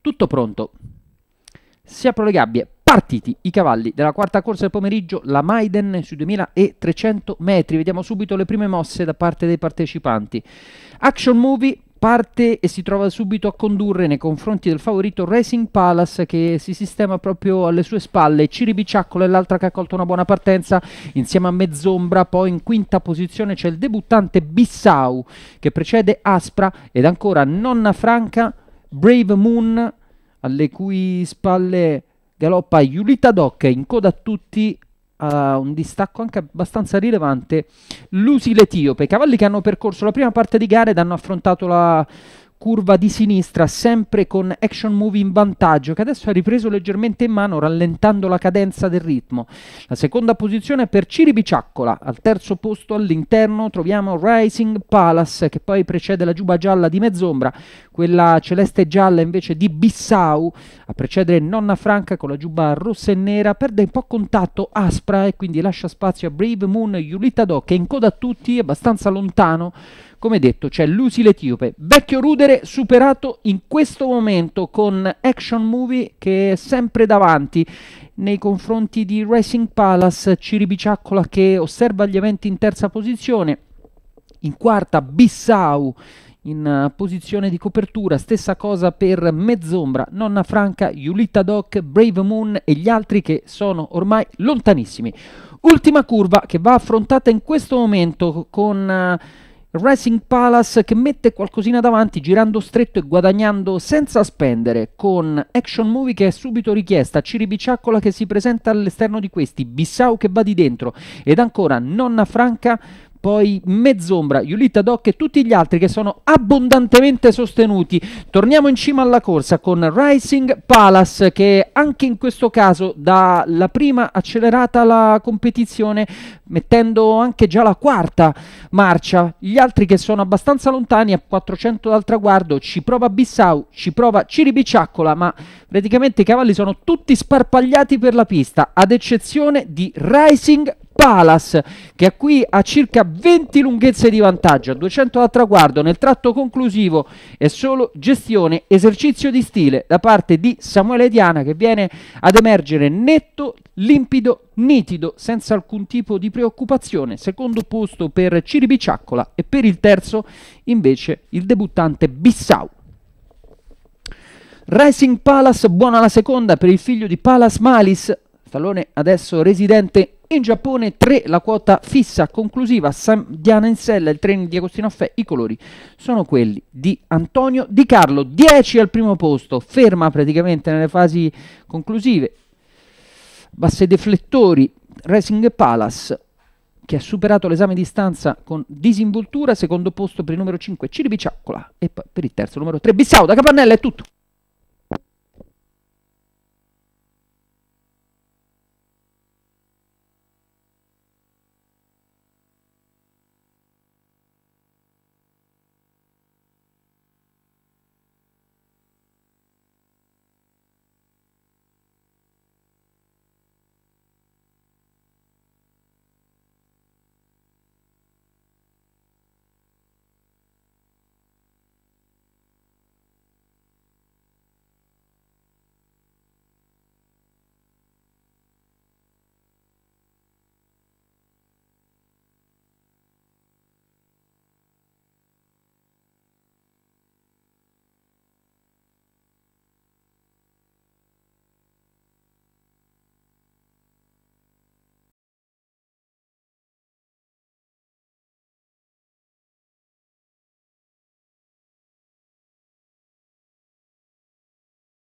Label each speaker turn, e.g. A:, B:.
A: Tutto pronto. Si aprono le gabbie, partiti i cavalli della quarta corsa del pomeriggio, la Maiden sui 2300 metri. Vediamo subito le prime mosse da parte dei partecipanti. Action Movie parte e si trova subito a condurre nei confronti del favorito Racing Palace che si sistema proprio alle sue spalle. Ciribiciaccolo è l'altra che ha colto una buona partenza insieme a Mezzombra, poi in quinta posizione c'è il debuttante Bissau che precede Aspra ed ancora Nonna Franca Brave Moon, alle cui spalle galoppa Yulita Doc in coda a tutti a un distacco anche abbastanza rilevante Lusi l'Etiope, cavalli che hanno percorso la prima parte di gara ed hanno affrontato la curva di sinistra sempre con action movie in vantaggio che adesso ha ripreso leggermente in mano rallentando la cadenza del ritmo. La seconda posizione è per Ciri Biciaccola, al terzo posto all'interno troviamo Rising Palace che poi precede la giuba gialla di Mezzombra, quella celeste gialla invece di Bissau, a precedere Nonna Franca con la giuba rossa e nera, perde un po' contatto Aspra e quindi lascia spazio a Brave Moon e Yulita Yulitado che in coda a tutti, abbastanza lontano come detto c'è Lucy l'Etiope, vecchio rudere superato in questo momento con Action Movie che è sempre davanti nei confronti di Racing Palace, Ciribiciaccola che osserva gli eventi in terza posizione, in quarta Bissau in eh, posizione di copertura, stessa cosa per Mezzombra, Nonna Franca, Yulita Doc, Brave Moon e gli altri che sono ormai lontanissimi. Ultima curva che va affrontata in questo momento con... Uh, Racing Palace che mette qualcosina davanti girando stretto e guadagnando senza spendere, con action movie che è subito richiesta, Ciribiciaccola che si presenta all'esterno di questi, Bissau che va di dentro ed ancora Nonna Franca poi Mezz'ombra, Giulitta Doc e tutti gli altri che sono abbondantemente sostenuti. Torniamo in cima alla corsa con Rising Palace che anche in questo caso dalla prima accelerata la competizione mettendo anche già la quarta marcia. Gli altri che sono abbastanza lontani a 400 dal traguardo, ci prova Bissau, ci prova Ciribiciaccola, ma praticamente i cavalli sono tutti sparpagliati per la pista ad eccezione di Rising Palace Palace che qui ha circa 20 lunghezze di vantaggio, 200 da traguardo nel tratto conclusivo è solo gestione, esercizio di stile da parte di Samuele Diana che viene ad emergere netto, limpido, nitido, senza alcun tipo di preoccupazione. Secondo posto per Ciribiciaccola e per il terzo invece il debuttante Bissau. Rising Palace, buona la seconda per il figlio di Palace Malis, stallone adesso residente in Giappone 3 la quota fissa conclusiva Sam, Diana Insella, il treno di Agostino Affè, i colori sono quelli di Antonio Di Carlo, 10 al primo posto, ferma praticamente nelle fasi conclusive, basse deflettori, Racing Palace che ha superato l'esame di stanza con disinvoltura, secondo posto per il numero 5 Ciri Biciaccola e per il terzo numero 3 Bissau da Capannella è tutto.